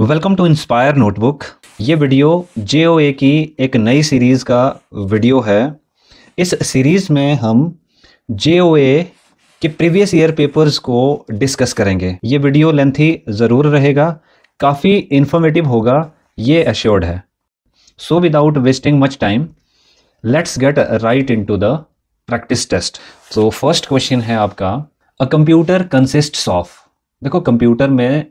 welcome to inspire notebook ये video J की एक नई सीरीज़ का वीडियो है इस सीरीज़ में हम जे के प्रीवियस ईयर पेपर्स को डिस्कस करेंगे ये वीडियो लेंथी ज़रूर रहेगा काफ़ी इन्फॉर्मेटिव होगा ये अश्योर्ड है so without wasting much time let's get right into the practice test तो फर्स्ट क्वेश्चन है आपका अ कंप्यूटर कंसिस्ट ऑफ देखो कंप्यूटर में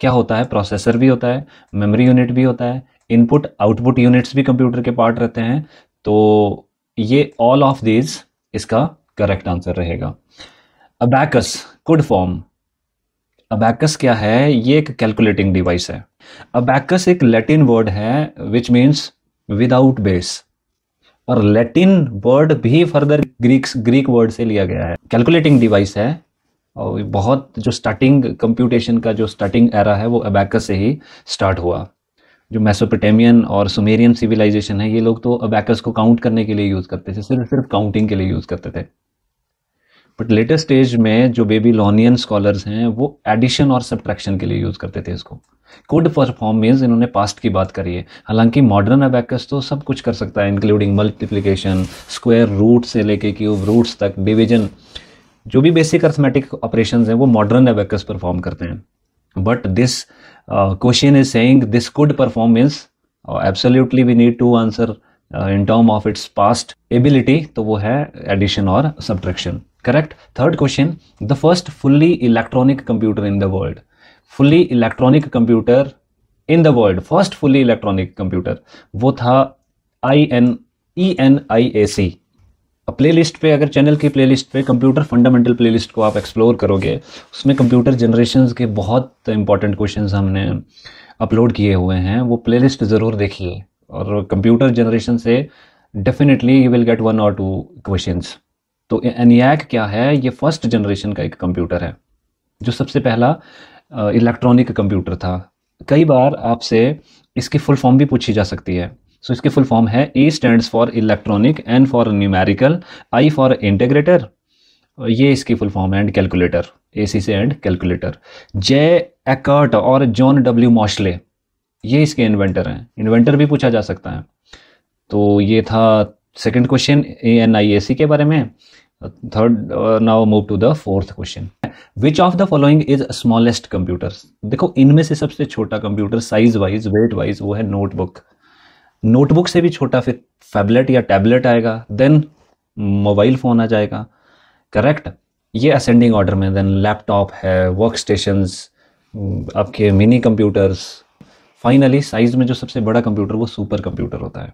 क्या होता है प्रोसेसर भी होता है मेमोरी यूनिट भी होता है इनपुट आउटपुट यूनिट्स भी कंप्यूटर के पार्ट रहते हैं तो ये ऑल ऑफ दीज इसका करेक्ट आंसर रहेगा अबैकस कुड फॉर्म अबैकस क्या है ये एक कैलकुलेटिंग डिवाइस है अबैकस एक लैटिन वर्ड है विच मीन्स विदाउट बेस और लैटिन वर्ड भी फर्दर ग्रीक ग्रीक वर्ड से लिया गया है कैलकुलेटिंग डिवाइस है और बहुत जो स्टार्टिंग कंप्यूटेशन का जो स्टार्टिंग एरा है वो अबैकस से ही स्टार्ट हुआ जो मेसोपोटेमियन और सुमेरियन सिविलाइजेशन है ये लोग तो अबैकस को काउंट करने के लिए यूज़ करते थे सिर्फ सिर्फ काउंटिंग के लिए यूज़ करते थे बट लेटेस्ट स्टेज में जो बेबीलोनियन स्कॉलर्स हैं वो एडिशन और सब्ट्रैक्शन के लिए यूज़ करते थे इसको गुड परफॉर्म मीन्स इन्होंने पास्ट की बात करी है हालांकि मॉडर्न अबैकस तो सब कुछ कर सकता है इंक्लूडिंग मल्टीप्लीकेशन स्क्वायर रूट से लेके क्यूब रूट्स तक डिविजन जो भी बेसिक अर्थमेटिक ऑपरेशन हैं वो मॉडर्न एवेकस परफॉर्म करते हैं but this question is saying this could perform means absolutely we need to answer in term of its past ability तो वो है एडिशन और subtraction correct third question the first fully electronic computer in the world fully electronic computer in the world first fully electronic computer वो था I N E N I A C playlist पे अगर channel की playlist पे computer fundamental playlist को आप explore करोगे उसमें कंप्यूटर जनरेशन के बहुत इंपॉर्टेंट क्वेश्चन हमने अपलोड किए हुए हैं वो लिस्ट ज़रूर देखिए और कंप्यूटर जनरेशन से definitely you will get one और टू क्वेश्चन तो एनियाक क्या है ये फर्स्ट जनरेशन का एक कंप्यूटर है जो सबसे पहला इलेक्ट्रॉनिक कंप्यूटर था कई बार आपसे इसकी फुल फॉर्म भी पूछी जा सकती है सो so, इसके फुल फॉर्म है E stand for electronic N for numerical I for integrator ये इसकी फुल फॉर्म है एंड कैलकुलेटर ए सी से एंड कैलकुलेटर जे एकर्ट और जॉन डब्ल्यू मॉशले ये इसके इन्वेंटर हैं इन्वेंटर भी पूछा जा सकता है तो ये था second question A N I A C के बारे में third now move to the fourth question which of the following is smallest computer देखो इनमें से सबसे छोटा computer size wise weight wise वो है नोटबुक नोटबुक से भी छोटा फिर फैबलेट या टैबलेट आएगा देन मोबाइल फ़ोन आ जाएगा करेक्ट ये असेंडिंग ऑर्डर में देन लैपटॉप है वर्क स्टेशन आपके मिनी कंप्यूटर्स फाइनली साइज़ में जो सबसे बड़ा कंप्यूटर वो सुपर कंप्यूटर होता है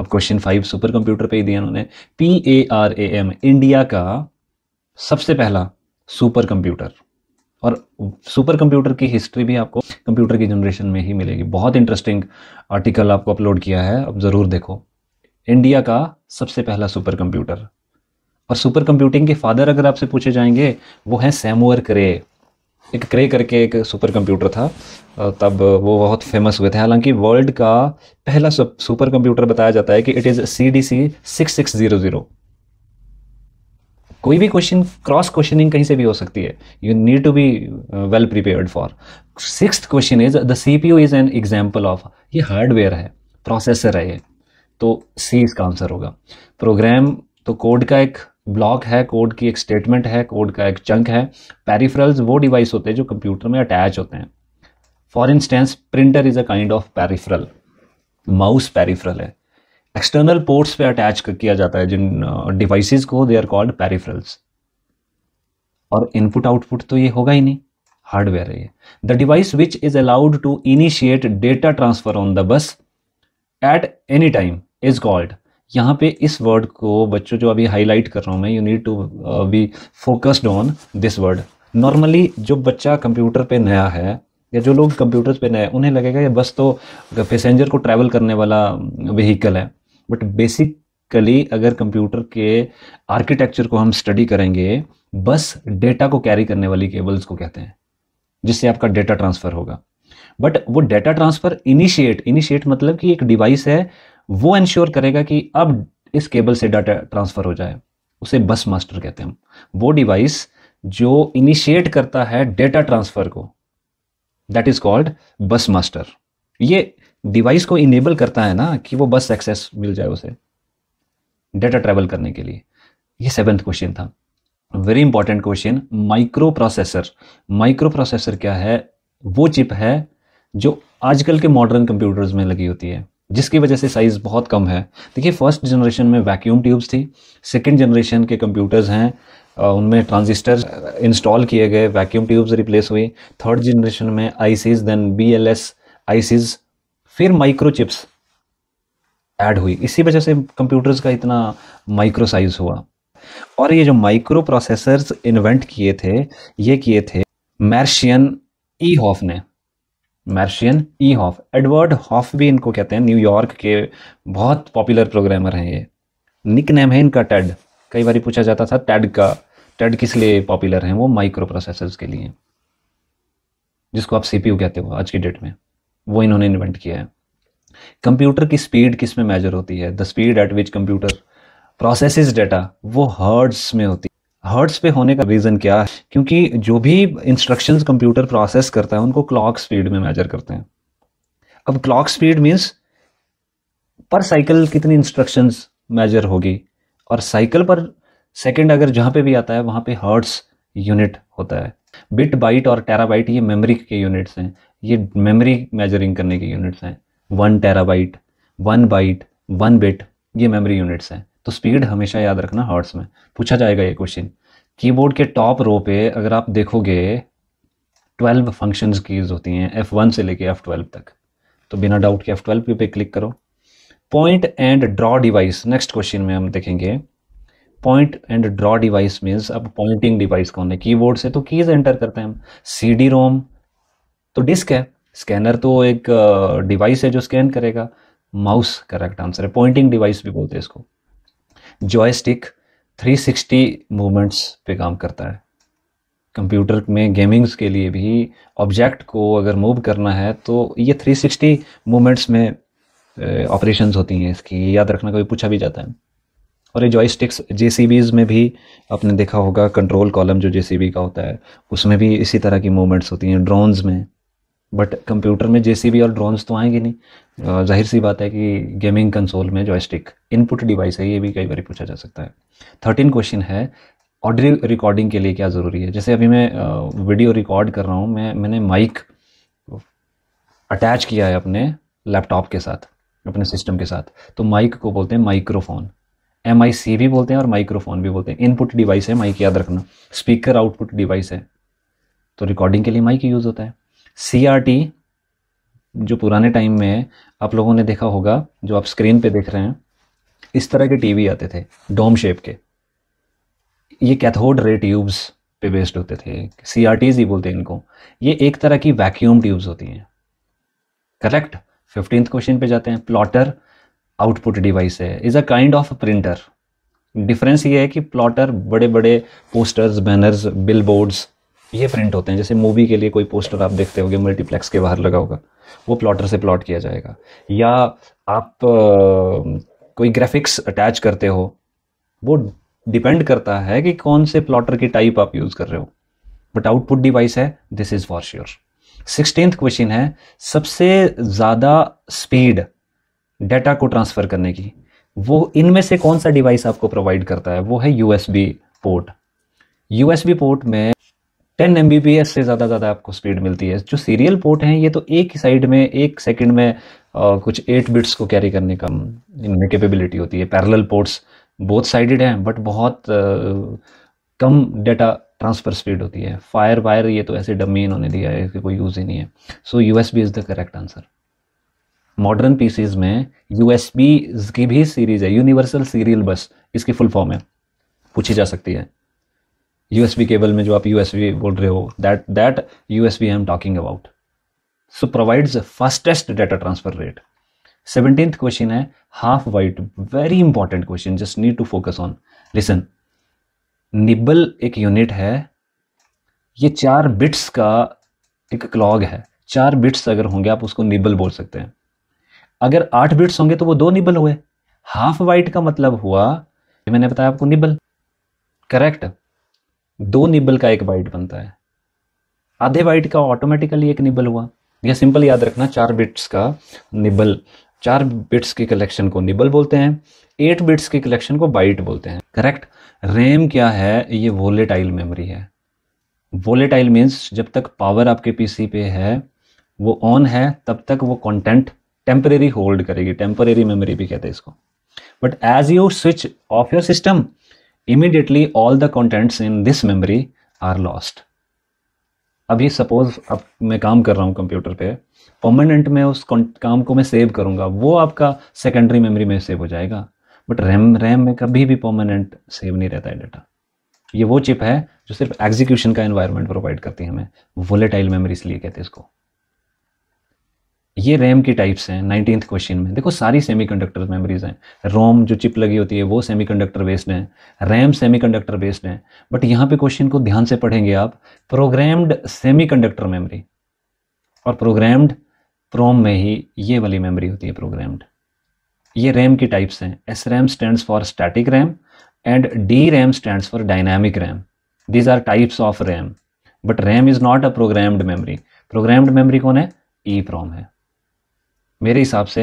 अब क्वेश्चन फाइव सुपर कंप्यूटर पे ही दिया उन्होंने P A R A M India का सबसे पहला सुपर कंप्यूटर और सुपर कंप्यूटर की हिस्ट्री भी आपको कंप्यूटर की जनरेशन में ही मिलेगी बहुत इंटरेस्टिंग आर्टिकल आपको अपलोड किया है अब ज़रूर देखो इंडिया का सबसे पहला सुपर कंप्यूटर और सुपर कंप्यूटिंग के फादर अगर आपसे पूछे जाएंगे वो हैं सैमुअर क्रे एक क्रे करके एक सुपर कंप्यूटर था तब वो बहुत फेमस हुए थे हालांकि वर्ल्ड का पहला सुपर कंप्यूटर बताया जाता है कि it is C D C six six zero zero कोई भी क्वेश्चन क्रॉस क्वेश्चनिंग कहीं से भी हो सकती है you need to be well prepared for six question is the C P U is an example of ये हार्डवेयर है प्रोसेसर है ये तो सी इसका आंसर होगा प्रोग्राम तो कोड का एक ब्लॉक है कोड की एक स्टेटमेंट है कोड का एक चंक है पेरिफेरल्स वो डिवाइस होते हैं जो कंप्यूटर में अटैच होते हैं for instance printer is a kind of peripheral mouse peripheral है एक्सटर्नल पोर्ट्स पे अटैच किया जाता है जिन डिवाइसेस को दे आर कॉल्ड पेरिफेरल्स और इनपुट आउटपुट तो ये होगा ही नहीं हार्डवेयर है ये the device which is allowed to initiate data transfer on the bus at any time is called यहाँ पे इस वर्ड को बच्चों जो अभी हाईलाइट कर रहा हूँ मैं you need to be focused on this word normally जो बच्चा कंप्यूटर पे नया है या जो लोग कंप्यूटर्स पे नए उन्हें लगेगा ये बस तो पैसेंजर को ट्रैवल करने वाला व्हीकल है बट बेसिकली अगर कंप्यूटर के आर्किटेक्चर को हम स्टडी करेंगे बस डेटा को कैरी करने वाली केबल्स को कहते हैं जिससे आपका डेटा ट्रांसफर होगा बट वो डेटा ट्रांसफर इनिशिएट इनिशिएट मतलब कि एक डिवाइस है वो इंश्योर करेगा कि अब इस केबल से डाटा ट्रांसफर हो जाए उसे बस मास्टर कहते हैं हम वो डिवाइस जो इनिशिएट करता है डेटा ट्रांसफर को that is called bus master ये डिवाइस को इनेबल करता है ना कि वो बस एक्सेस मिल जाए उसे डेटा ट्रेवल करने के लिए ये सेवेंथ क्वेश्चन था very important question micro processor micro processor क्या है वो चिप है जो आजकल के मॉडर्न कंप्यूटर्स में लगी होती है जिसकी वजह से साइज़ बहुत कम है देखिए फर्स्ट जनरेशन में वैक्यूम ट्यूब्स थी सेकेंड जनरेशन के कंप्यूटर्स हैं उनमें ट्रांजिस्टर इंस्टॉल किए गए वैक्यूम ट्यूब्स रिप्लेस हुई थर्ड जनरेशन में ICs then V L S ICs फिर माइक्रोचिप्स ऐड हुई इसी वजह से कंप्यूटर्स का इतना माइक्रो साइज हुआ और ये जो माइक्रो प्रोसेसर इन्वेंट किए थे ये किए थे मैर्शियन ई हॉफ ने Marcian E Hoff Edward Hoff भी इनको कहते हैं न्यूयॉर्क के बहुत पॉपुलर प्रोग्रामर हैं ये निक नेम है इनका टेड कई बार पूछा जाता था टेड का टेड किस लिए पॉपुलर है वो माइक्रो प्रोसेसर के लिए जिसको आप सीपीयू कहते हो आज की डेट में वो इन्होंने इन्वेंट किया है कंप्यूटर की स्पीड किस में मेजर होती है the speed at which computer process data वो हर्ड्स में होती है हर्ट्स पे होने का रीज़न क्या है क्योंकि जो भी इंस्ट्रक्शंस कंप्यूटर प्रोसेस करता है उनको क्लॉक स्पीड में मेजर करते हैं अब clock speed means per cycle कितनी इंस्ट्रक्शंस मेजर होगी और साइकिल पर सेकंड अगर जहां पे भी आता है वहां पे हर्ट्स यूनिट होता है बिट बाइट और टेराबाइट ये मेमोरी के यूनिट्स हैं ये मेमोरी मेजरिंग करने के यूनिट्स हैं one terabyte one byte one bit ये मेमोरी यूनिट्स हैं तो स्पीड हमेशा याद रखना हॉर्ट्स में पूछा जाएगा ये क्वेश्चन कीबोर्ड के टॉप रो पे अगर आप देखोगे ट्वेल्व फंक्शंस कीज होती हैं एफ वन से लेके एफ ट्वेल्व तक तो बिना डाउट के एफ ट्वेल्व पे क्लिक करो point and draw device next question में हम देखेंगे point and draw device means अब पॉइंटिंग डिवाइस कौन है कीबोर्ड से तो कीज एंटर करते हैं हम सी डी रोम तो डिस्क है स्कैनर तो एक डिवाइस है जो स्कैन करेगा माउस करेक्ट आंसर है पॉइंटिंग डिवाइस भी बोलते हैं इसको जॉयस्टिक 360 मूवमेंट्स पे काम करता है कंप्यूटर में गेमिंग्स के लिए भी ऑब्जेक्ट को अगर मूव करना है तो ये 360 मूवमेंट्स में ऑपरेशंस होती हैं इसकी याद रखना कभी पूछा भी जाता है और ये जॉयस्टिक्स जेसीबीज में भी आपने देखा होगा कंट्रोल कॉलम जो जेसीबी का होता है उसमें भी इसी तरह की मूवमेंट्स होती हैं ड्रोन्स में बट कंप्यूटर में जेसीबी और ड्रोन्स तो आएंगे नहीं जाहिर सी बात है कि गेमिंग कंसोल में जॉयस्टिक इनपुट डिवाइस है ये भी कई बार पूछा जा सकता है थर्टीन क्वेश्चन है ऑडियो रिकॉर्डिंग के लिए क्या ज़रूरी है जैसे अभी मैं वीडियो रिकॉर्ड कर रहा हूँ मैं मैंने माइक अटैच किया है अपने लैपटॉप के साथ अपने सिस्टम के साथ तो माइक को बोलते हैं माइक्रोफोन एम आई सी भी बोलते हैं और माइक्रोफोन भी बोलते हैं इनपुट डिवाइस है माइक याद रखना स्पीकर आउटपुट डिवाइस है तो रिकॉर्डिंग के लिए माइक यूज़ होता है सी जो पुराने टाइम में है आप लोगों ने देखा होगा जो आप स्क्रीन पे देख रहे हैं इस तरह के टीवी आते थे डोम शेप के ये कैथोड रे ट्यूब्स पे बेस्ड होते थे सी ही बोलते हैं इनको ये एक तरह की वैक्यूम ट्यूब्स होती हैं करेक्ट फिफ्टींथ क्वेश्चन पे जाते हैं प्लॉटर आउटपुट डिवाइस है is a kind of printer difference ये है कि प्लॉटर बड़े बड़े पोस्टर्स बैनर्स बिल बोर्ड्स ये प्रिंट होते हैं जैसे मूवी के लिए कोई पोस्टर आप देखते होंगे मल्टीप्लेक्स के बाहर लगा होगा वो प्लॉटर से प्लॉट किया जाएगा या आप कोई ग्राफिक्स अटैच करते हो वो डिपेंड करता है कि कौन से प्लॉटर की टाइप आप यूज़ कर रहे हो बट आउटपुट डिवाइस है this is for sure sixteen question है सबसे ज़्यादा स्पीड डेटा को ट्रांसफ़र करने की वो इनमें से कौन सा डिवाइस आपको प्रोवाइड करता है वो है यूएसबी पोर्ट यूएसबी पोर्ट में टेन एम से ज़्यादा ज़्यादा आपको स्पीड मिलती है जो सीरियल पोर्ट हैं ये तो एक ही साइड में एक सेकंड में आ, कुछ एट बिट्स को कैरी करने का इनमें कैपेबिलिटी होती है पैरेलल पोर्ट्स बोथ साइडेड हैं बट बहुत आ, कम डेटा ट्रांसफर स्पीड होती है फायर वायर ये तो ऐसे डमी इन्होंने दिया है कि कोई यूज़ ही नहीं है so U S B is the correct answer modern PCs में यू बी की भी सीरीज़ है यूनिवर्सल सीरियल बस इसकी फुल फॉर्म है पूछी जा सकती है यूएसबी केबल में जो आप यूएसबी बोल रहे हो that that USB I am talking about so provides fastest data transfer rate seventeen question है half white very important question just need to focus on listen nibble एक यूनिट है ये चार बिट्स का एक क्लॉग है चार बिट्स अगर होंगे आप उसको निबल बोल सकते हैं अगर आठ बिट्स होंगे तो वो दो निबल हुए हाफ वाइट का मतलब हुआ मैंने बताया आपको निबल करेक्ट दो निबल का एक बाइट बनता है आधे बाइट का ऑटोमेटिकली एक निबल हुआ यह सिंपल याद रखना चार बिट्स का निबल चार बिट्स के कलेक्शन को निबल बोलते हैं एट बिट्स के कलेक्शन को बाइट बोलते हैं करेक्ट रैम क्या है ये वोलेटाइल मेमोरी है वोलेटाइल मीन्स जब तक पावर आपके पीसी पे है वो ऑन है तब तक वो कंटेंट टेम्परेरी होल्ड करेगी टेम्परेरी मेमोरी भी कहते हैं इसको but as you switch off your system immediately all the contents in this memory are lost अभी सपोज अब मैं काम कर रहा हूँ कंप्यूटर पे परमानेंट में उस काम को मैं सेव करूंगा वो आपका सेकेंडरी मेमोरी में सेव हो जाएगा बट रैम रैम में कभी भी परमानेंट सेव नहीं रहता है डाटा ये वो चिप है जो सिर्फ एग्जीक्यूशन का एनवायरनमेंट प्रोवाइड करती है हमें वोलेटाइल मेमोरी इसलिए कहते हैं इसको ये रैम की टाइप्स हैं नाइनटीन क्वेश्चन में देखो सारी सेमीकंडक्टर मेमोरीज हैं रोम जो चिप लगी होती है वो सेमीकंडक्टर बेस्ड हैं रैम सेमीकंडक्टर बेस्ड हैं बट यहाँ पे क्वेश्चन को ध्यान से पढ़ेंगे आप प्रोग्राम्ड सेमीकंडक्टर मेमोरी और प्रोग्राम्ड प्रोम में ही ये वाली मेमोरी होती है प्रोग्राम्ड ये रैम की टाइप्स हैं S RAM stand for static RAM and D RAM stand for dynamic RAM these are types of RAM but RAM is not a programmed memory programmed memory कौन है ई e प्रोम है मेरे हिसाब से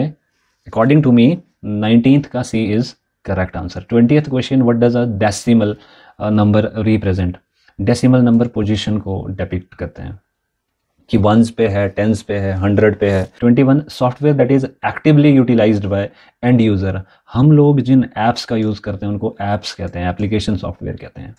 according to me nineteen का C is correct answer twenty question what does a decimal number represent decimal number position को depict करते हैं कि वंस पे है टेंस पे है हंड्रेड पे है twenty one software that is actively utilize by end user हम लोग जिन एप्स का यूज़ करते हैं उनको एप्स कहते हैं एप्लीकेशन सॉफ्टवेयर कहते हैं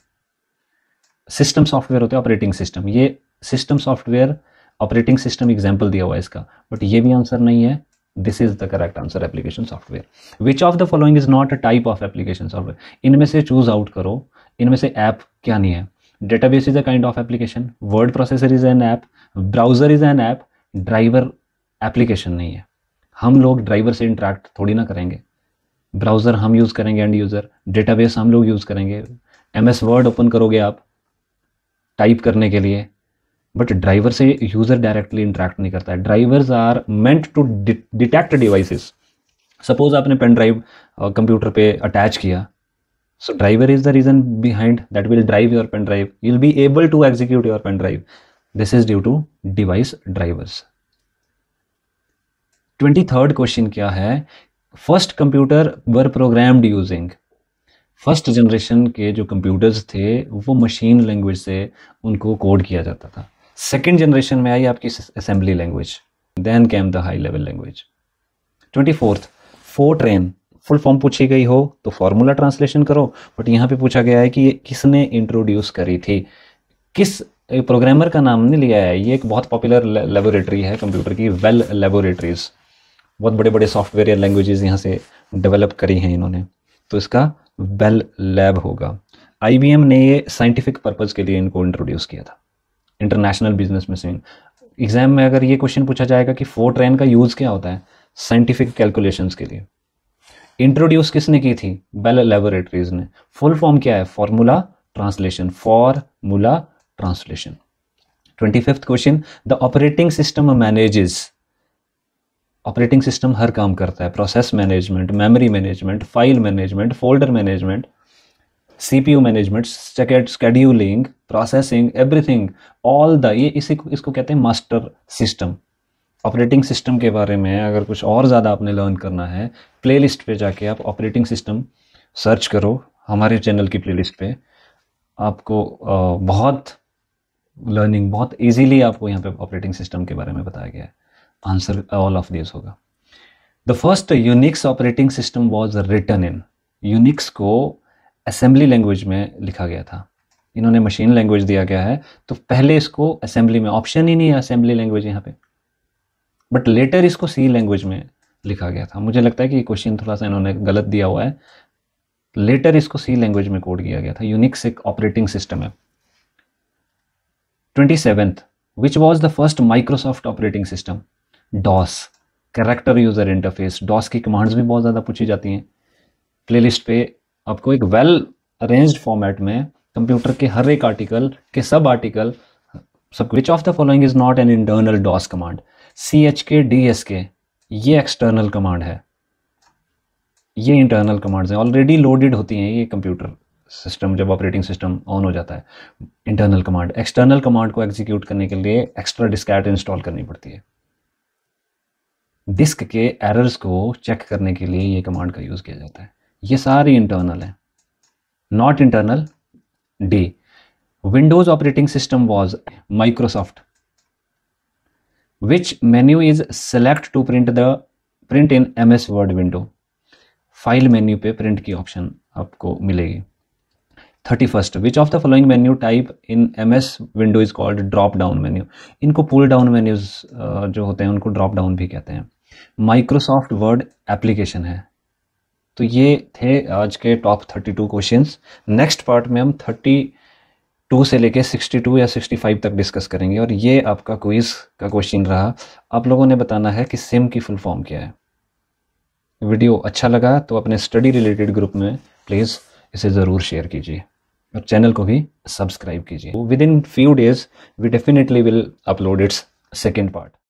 सिस्टम सॉफ्टवेयर होते हैं ऑपरेटिंग सिस्टम ये system software operating system example दिया हुआ है इसका बट ये भी आंसर नहीं है this is the correct answer application software which of the following is not a type of application software इनमें से चूज आउट करो इनमें से ऐप क्या नहीं है database is a kind of application word processor is an app browser is an app driver application नहीं है हम लोग ड्राइवर से इंटरेक्ट थोड़ी ना करेंगे ब्राउजर हम यूज़ करेंगे एंड यूज़र डेटाबेस हम लोग यूज़ करेंगे एम एस वर्ड ओपन करोगे आप टाइप करने के लिए बट ड्राइवर से यूज़र डायरेक्टली इंटरेक्ट नहीं करता है drivers are meant to detect devices suppose आपने पेन ड्राइव कंप्यूटर पे अटैच किया so driver is the reason behind that will drive your pen drive you will be able to execute your pen drive this is due to device drivers twenty third question क्या है first computer were programmed using first generation के जो computers थे वो machine language से उनको code किया जाता था सेकेंड जनरेशन में आई आपकी assembly language then came the high level language twenty fourth FORTRAN full form पूछी गई हो तो फॉर्मूला ट्रांसलेशन करो बट यहाँ पे पूछा गया है कि ये किसने इंट्रोड्यूस करी थी किस प्रोग्रामर का नाम नहीं लिया है ये एक बहुत पॉपुलर लेबोरेटरी है कंप्यूटर की वेल लेबोरेटरीज बहुत बड़े बड़े सॉफ्टवेयर या लैंग्वेजेस यहाँ से डेवलप करी हैं इन्होंने तो इसका वेल लैब होगा आई ने ये साइंटिफिक पर्पज़ के लिए इनको इंट्रोड्यूस किया था इंटरनेशनल बिजनेस मशीन एग्जाम में अगर ये क्वेश्चन पूछा जाएगा कि फोर ट्रेन का यूज़ क्या होता है साइंटिफिक कैलकुलेशंस के लिए इंट्रोड्यूस किसने की थी बेल लेबोरेटरीज ने फुल फॉर्म क्या है formula translation formula translation twenty fifth question the operating system manages operating system हर काम करता है process management memory management file management folder management CPU management scheduling processing everything all the ये इसे इसको कहते हैं मास्टर सिस्टम ऑपरेटिंग सिस्टम के बारे में अगर कुछ और ज़्यादा आपने लर्न करना है प्लेलिस्ट पे जाके आप ऑपरेटिंग सिस्टम सर्च करो हमारे चैनल की प्लेलिस्ट पे आपको बहुत लर्निंग बहुत इजीली आपको यहाँ पे ऑपरेटिंग सिस्टम के बारे में बताया गया है आंसर ऑल ऑफ दिस होगा the first Unix operating system was written in Unix को असेंबली लैंग्वेज में लिखा गया था इन्होंने मशीन लैंग्वेज दिया गया है तो पहले इसको असेंबली में ऑप्शन ही नहीं है असेंबली लैंग्वेज यहाँ पे बट लेटर इसको सी लैंग्वेज में लिखा गया था मुझे लगता है कि ये क्वेश्चन थोड़ा सा इन्होंने गलत दिया हुआ है लेटर इसको सी लैंग्वेज में कोड किया गया था यूनिक्स एक ऑपरेटिंग सिस्टम है twenty seventh which was the first Microsoft operating system DOS character user interface DOS की कमांड्स भी बहुत ज़्यादा पूछी जाती हैं प्लेलिस्ट पे आपको एक वेल अरेंज्ड फॉर्मेट में कंप्यूटर के हर एक आर्टिकल के sub article sub which of the following is not an internal DOS command C H K D S K ये एक्सटर्नल कमांड है ये इंटरनल कमांड्स हैं ऑलरेडी लोडेड होती हैं ये कंप्यूटर सिस्टम जब ऑपरेटिंग सिस्टम ऑन हो जाता है इंटरनल कमांड एक्सटर्नल कमांड को एग्जीक्यूट करने के लिए एक्स्ट्रा डिस्क एट इंस्टॉल करनी पड़ती है डिस्क के एरर्स को चेक करने के लिए ये कमांड का यूज़ किया जाता है ये सारे इंटरनल है not internal the Windows operating system was Microsoft menu is select to print the print in M S Word window file menu पे प्रिंट की ऑप्शन आपको मिलेगी thirty first which of the following menu type in M S window is called drop down menu इनको pull down menus जो होते हैं उनको drop down भी कहते हैं माइक्रोसॉफ्ट वर्ड एप्लीकेशन है तो ये थे आज के top thirty two question next part में हम थर्टी टू से लेके सिक्सटी टू या सिक्सटी फाइव तक डिस्कस करेंगे और ये आपका क्विज का क्वेश्चन रहा आप लोगों ने बताना है कि सिम की फुल फॉर्म क्या है वीडियो अच्छा लगा तो अपने स्टडी रिलेटेड ग्रुप में प्लीज़ इसे ज़रूर शेयर कीजिए और चैनल को भी सब्सक्राइब कीजिए within few days we definitely will upload its second part